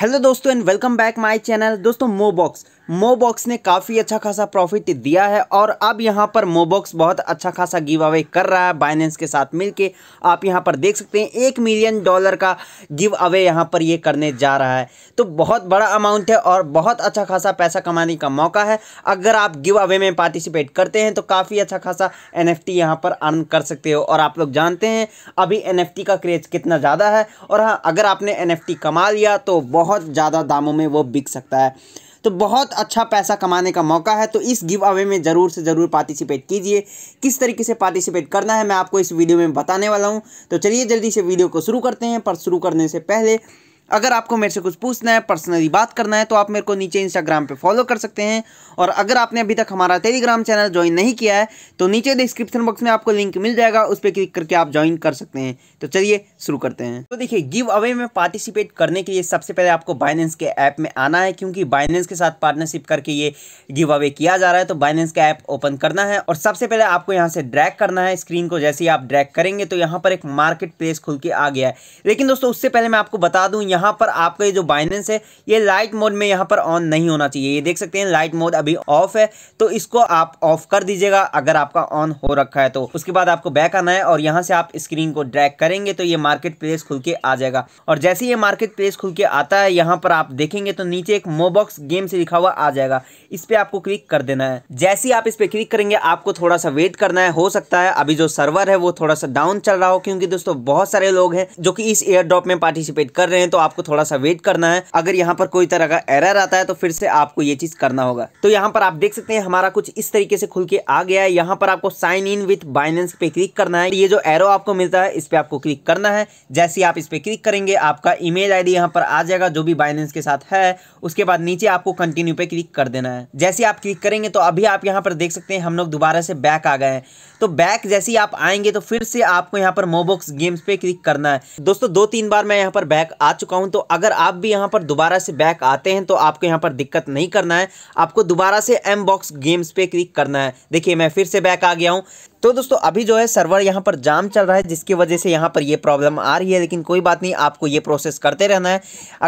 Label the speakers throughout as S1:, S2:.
S1: hello दोस्तों and welcome back my channel दोस्तों Mobox मोबॉक्स ने काफ़ी अच्छा खासा प्रॉफिट दिया है और अब यहाँ पर मोबॉक्स बहुत अच्छा खासा गिव अवे कर रहा है बाइनेंस के साथ मिलके आप यहाँ पर देख सकते हैं एक मिलियन डॉलर का गिव अवे यहाँ पर ये करने जा रहा है तो बहुत बड़ा अमाउंट है और बहुत अच्छा खासा पैसा कमाने का मौका है अगर आप गिव अवे में पार्टिसिपेट करते हैं तो काफ़ी अच्छा खासा एन एफ पर अर्न कर सकते हो और आप लोग जानते हैं अभी एन का क्रेज कितना ज़्यादा है और हाँ अगर आपने एन कमा लिया तो बहुत बहुत ज़्यादा दामों में वो बिक सकता है तो बहुत अच्छा पैसा कमाने का मौका है तो इस गिव अवे में ज़रूर से ज़रूर पार्टिसिपेट कीजिए किस तरीके से पार्टिसिपेट करना है मैं आपको इस वीडियो में बताने वाला हूँ तो चलिए जल्दी से वीडियो को शुरू करते हैं पर शुरू करने से पहले अगर आपको मेरे से कुछ पूछना है पर्सनली बात करना है तो आप मेरे को नीचे इंस्टाग्राम पे फॉलो कर सकते हैं और अगर आपने अभी तक हमारा टेलीग्राम चैनल ज्वाइन नहीं किया है तो नीचे डिस्क्रिप्शन बॉक्स में आपको लिंक मिल जाएगा उस पर क्लिक करके आप ज्वाइन कर सकते हैं तो चलिए शुरू करते हैं तो देखिए गिव अवे में पार्टिसिपेट करने के लिए सबसे पहले आपको बाइनेंस के ऐप में आना है क्योंकि बाइनेंस के साथ पार्टनरशिप करके ये गिव अवे किया जा रहा है तो बाइनेंस का ऐप ओपन करना है और सबसे पहले आपको यहाँ से ड्रैक करना है स्क्रीन को जैसे ही आप ड्रैक करेंगे तो यहाँ पर एक मार्केट प्लेस खुल के आ गया है लेकिन दोस्तों उससे पहले मैं आपको बता दूँ यहाँ पर आपका ये जो बाइनेंस है ये लाइट मोड में यहाँ पर ऑन नहीं होना चाहिए ये देख सकते हैं लाइट मोड अभी ऑफ है तो इसको आप ऑफ कर दीजिएगा अगर आपका ऑन हो रखा है तो उसके बाद आपको बैक आना है और यहाँ से आप स्क्रीन को ड्रैक करेंगे तो ये मार्केट प्लेस खुल के आ जाएगा और जैसे ये मार्केट प्लेस खुल के आता है यहाँ पर आप देखेंगे तो नीचे एक मोबॉक्स गेम से लिखा हुआ आ जाएगा इस पर आपको क्लिक कर देना है जैसे ही आप इस पर क्लिक करेंगे आपको थोड़ा सा वेट करना है हो सकता है अभी जो सर्वर है वो थोड़ा सा डाउन चल रहा हो क्योंकि दोस्तों बहुत सारे लोग हैं जो कि इस एयर ड्रॉप में पार्टिसिपेट कर रहे हैं तो आपको थोड़ा सा वेट करना है अगर यहाँ पर कोई तरह का एरर आता है तो फिर से आपको ये चीज़ करना होगा तो यहाँ पर आप देख सकते हैं हमारा कुछ इस तरीके से खुल के आ गया है यहाँ पर आपको साइन इन विथ बाइनेंस पे क्लिक करना है ये जो एरो आपको मिलता है इस पर आपको क्लिक करना है जैसे आप इस पर क्लिक करेंगे आपका ईमेल आई डी पर आ जाएगा जो भी बाइनेंस के साथ है उसके बाद नीचे आपको कंटिन्यू पे क्लिक कर देना है जैसे आप क्लिक करेंगे तो अभी आप यहाँ पर देख सकते हैं हम लोग दोबारा से बैक आ गए तो बैक जैसे ही आप आएंगे तो फिर से आपको यहाँ पर मोबोक्स गेम्स पे क्लिक करना है दोस्तों दो तीन बार मैं यहाँ पर बैक आ चुका चुका हूँ तो अगर आप भी यहाँ पर दोबारा से बैक आते हैं तो आपको यहाँ पर दिक्कत नहीं करना है आपको दोबारा से एम बॉक्स गेम्स पे क्लिक करना है देखिए मैं फिर से बैक आ गया हूँ तो दोस्तों अभी जो है सर्वर यहाँ पर जाम चल रहा है जिसकी वजह से यहाँ पर ये प्रॉब्लम आ रही है लेकिन कोई बात नहीं आपको ये प्रोसेस करते रहना है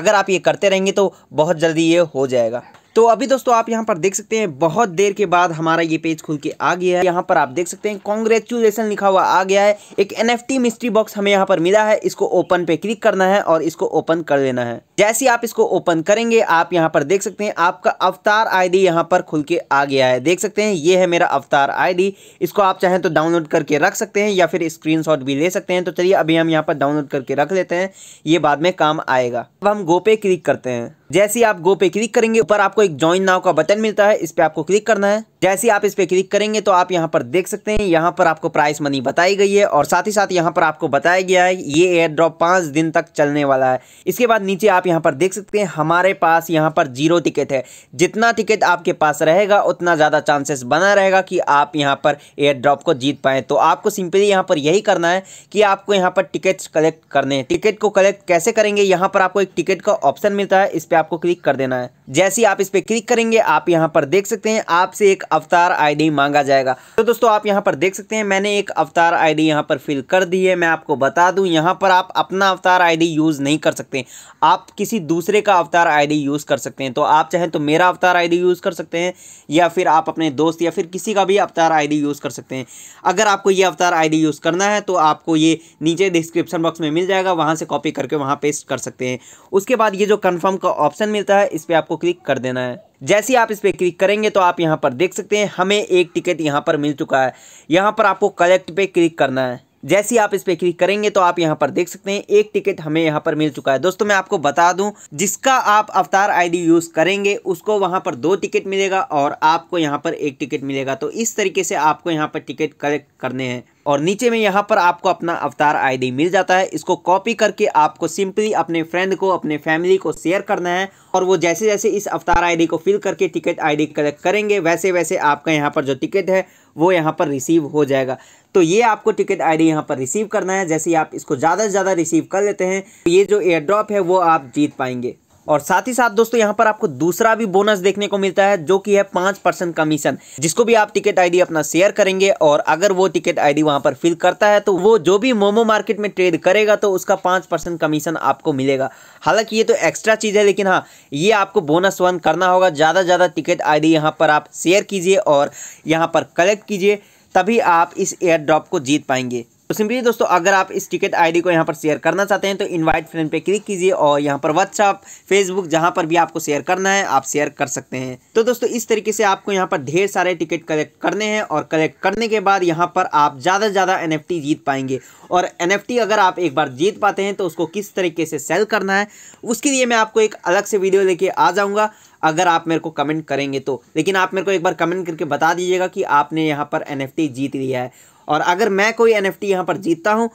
S1: अगर आप ये करते रहेंगे तो बहुत जल्दी ये हो जाएगा तो अभी दोस्तों आप यहाँ पर देख सकते हैं बहुत देर के बाद हमारा ये पेज खुल के आ गया है यहाँ पर आप देख सकते हैं कॉन्ग्रेचुलेसन लिखा हुआ आ गया है एक एनएफटी मिस्ट्री बॉक्स हमें यहाँ पर मिला है इसको ओपन पे क्लिक करना है और इसको ओपन कर लेना है जैसे आप इसको ओपन करेंगे आप यहाँ पर देख सकते हैं आपका अवतार आईडी यहाँ पर खुल के आ गया है देख सकते हैं ये है मेरा अवतार आईडी इसको आप चाहें तो डाउनलोड करके रख सकते हैं या फिर स्क्रीनशॉट भी ले सकते हैं तो चलिए अभी हम यहाँ पर डाउनलोड करके रख लेते हैं ये बाद में काम आएगा अब हम गोपे क्लिक करते हैं जैसे ही आप गो पे क्लिक करेंगे ऊपर आपको एक ज्वाइन नाव का बटन मिलता है इस पर आपको क्लिक करना है जैसे ही आप इस पर क्लिक करेंगे तो आप यहाँ पर देख सकते हैं यहाँ पर आपको प्राइस मनी बताई गई है और साथ ही साथ यहाँ पर आपको बताया गया है ये एयर ड्रॉप पाँच दिन तक चलने वाला है इसके बाद नीचे आप यहाँ पर देख सकते हैं हमारे पास यहाँ पर जीरो टिकट है जितना टिकट आपके पास रहेगा उतना ज़्यादा चांसेस बना रहेगा कि आप यहाँ पर एयर ड्रॉप को जीत पाएँ तो आपको सिंपली यहाँ पर यही करना है कि आपको यहाँ पर टिकट्स कलेक्ट करने हैं टिकट को कलेक्ट कैसे करेंगे यहाँ पर आपको एक टिकट का ऑप्शन मिलता है इस पर आपको क्लिक कर देना है जैसे ही आप इस पर क्लिक करेंगे आप यहाँ पर देख सकते हैं आपसे एक अवतार आईडी मांगा जाएगा तो दोस्तों आप यहाँ पर देख सकते हैं मैंने एक अवतार आईडी यहाँ पर फिल कर दी है मैं आपको बता दूं यहाँ पर आप अपना अवतार आईडी यूज़ नहीं कर सकते आप किसी दूसरे का अवतार आईडी यूज़ कर सकते हैं तो आप चाहें तो मेरा अवतार आई यूज़ कर सकते हैं या फिर आप अपने दोस्त या फिर किसी का भी अवतार आई यूज़ कर सकते हैं अगर आपको ये अवतार आई यूज़ करना है तो आपको ये नीचे डिस्क्रिप्शन बॉक्स में मिल जाएगा वहाँ से कॉपी करके वहाँ पेस्ट कर सकते हैं उसके बाद ये जो कन्फर्म का ऑप्शन मिलता है इस पर आपको क्लिक कर देना है जैसे ही आप इस पर क्लिक करेंगे तो आप यहाँ पर देख सकते हैं हमें एक टिकट यहाँ पर मिल चुका है यहाँ पर आपको कलेक्ट पे क्लिक करना है जैसे ही आप इस पे क्लिक करेंगे तो आप यहां पर देख सकते हैं एक टिकट हमें यहां पर मिल चुका है दोस्तों मैं आपको बता दूं जिसका आप अवतार आईडी यूज करेंगे उसको वहां पर दो टिकट मिलेगा और आपको यहां पर एक टिकट मिलेगा तो इस तरीके से आपको यहां पर टिकट कलेक्ट करने हैं और नीचे में यहाँ पर आपको अपना अवतार आईडी मिल जाता है इसको कॉपी करके आपको सिंपली अपने फ्रेंड को अपने फैमिली को शेयर करना है और वो जैसे जैसे इस अवतार आईडी को फिल करके टिकट आईडी कलेक्ट करेंगे वैसे वैसे आपका यहाँ पर जो टिकट है वो यहाँ पर रिसीव हो जाएगा तो ये आपको टिकट आईडी यहाँ पर रिसीव करना है जैसे आप इसको ज़्यादा से ज़्यादा रिसीव कर लेते हैं तो ये जो एयर ड्रॉप है वो आप जीत पाएंगे और साथ ही साथ दोस्तों यहाँ पर आपको दूसरा भी बोनस देखने को मिलता है जो कि है पाँच परसेंट कमीशन जिसको भी आप टिकट आईडी अपना शेयर करेंगे और अगर वो टिकट आईडी वहां पर फिल करता है तो वो जो भी मोमो मार्केट में ट्रेड करेगा तो उसका पाँच परसेंट कमीशन आपको मिलेगा हालांकि ये तो एक्स्ट्रा चीज़ है लेकिन हाँ ये आपको बोनस वन करना होगा ज़्यादा ज़्यादा टिकट डी यहाँ पर आप शेयर कीजिए और यहाँ पर कलेक्ट कीजिए तभी आप इस एयर ड्रॉप को जीत पाएंगे तो सिंपली दोस्तों अगर आप इस टिकट आईडी को यहाँ पर शेयर करना चाहते हैं तो इनवाइट फ्रेंड पे क्लिक कीजिए और यहाँ पर व्हाट्सअप फेसबुक जहाँ पर भी आपको शेयर करना है आप शेयर कर सकते हैं तो दोस्तों इस तरीके से आपको यहाँ पर ढेर सारे टिकट कलेक्ट करने हैं और कलेक्ट करने के बाद यहाँ पर आप ज़्यादा से ज़्यादा एन जीत पाएंगे और एन अगर आप एक बार जीत पाते हैं तो उसको किस तरीके से सेल करना है उसके लिए मैं आपको एक अलग से वीडियो लेके आ जाऊँगा अगर आप मेरे को कमेंट करेंगे तो लेकिन आप मेरे को एक बार कमेंट करके बता दीजिएगा कि आपने यहाँ पर एन जीत लिया है और अगर मैं कोई एन यहाँ पर जीतता हूँ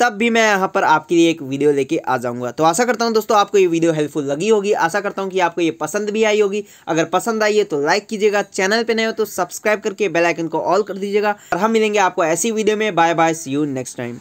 S1: तब भी मैं यहाँ पर आपके लिए एक वीडियो लेके आ जाऊँगा तो आशा करता हूँ दोस्तों आपको ये वीडियो हेल्पफुल लगी होगी आशा करता हूँ कि आपको ये पसंद भी आई होगी अगर पसंद आई है तो लाइक कीजिएगा चैनल पे नए हो तो सब्सक्राइब करके बेल आइकन को ऑल कर दीजिएगा और हम मिलेंगे आपको ऐसी वीडियो में bye bye see you next time